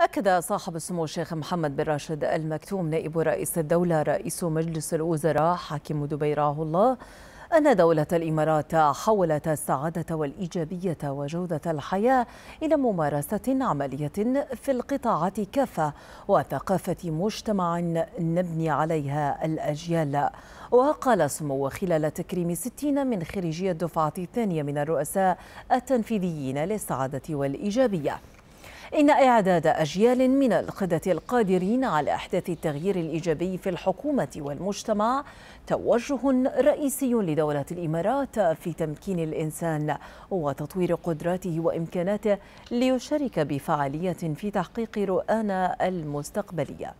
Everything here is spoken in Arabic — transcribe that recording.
أكد صاحب السمو الشيخ محمد بن راشد المكتوم نائب رئيس الدولة رئيس مجلس الوزراء حاكم دبي رعاه الله أن دولة الإمارات حولت السعادة والإيجابية وجودة الحياة إلى ممارسة عملية في القطاعات كافة وثقافة مجتمع نبني عليها الأجيال وقال سمو خلال تكريم ستين من خريجي الدفعة الثانية من الرؤساء التنفيذيين للسعادة والإيجابية إن إعداد أجيال من القادة القادرين على إحداث التغيير الإيجابي في الحكومة والمجتمع توجه رئيسي لدولة الإمارات في تمكين الإنسان وتطوير قدراته وإمكاناته ليشارك بفعالية في تحقيق رؤانا المستقبلية